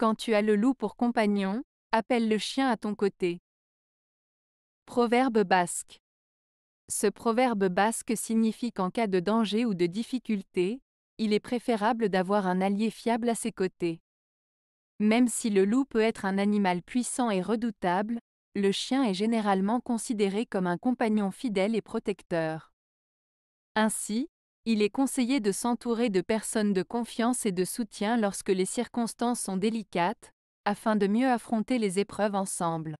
Quand tu as le loup pour compagnon, appelle le chien à ton côté. Proverbe basque. Ce proverbe basque signifie qu'en cas de danger ou de difficulté, il est préférable d'avoir un allié fiable à ses côtés. Même si le loup peut être un animal puissant et redoutable, le chien est généralement considéré comme un compagnon fidèle et protecteur. Ainsi, il est conseillé de s'entourer de personnes de confiance et de soutien lorsque les circonstances sont délicates, afin de mieux affronter les épreuves ensemble.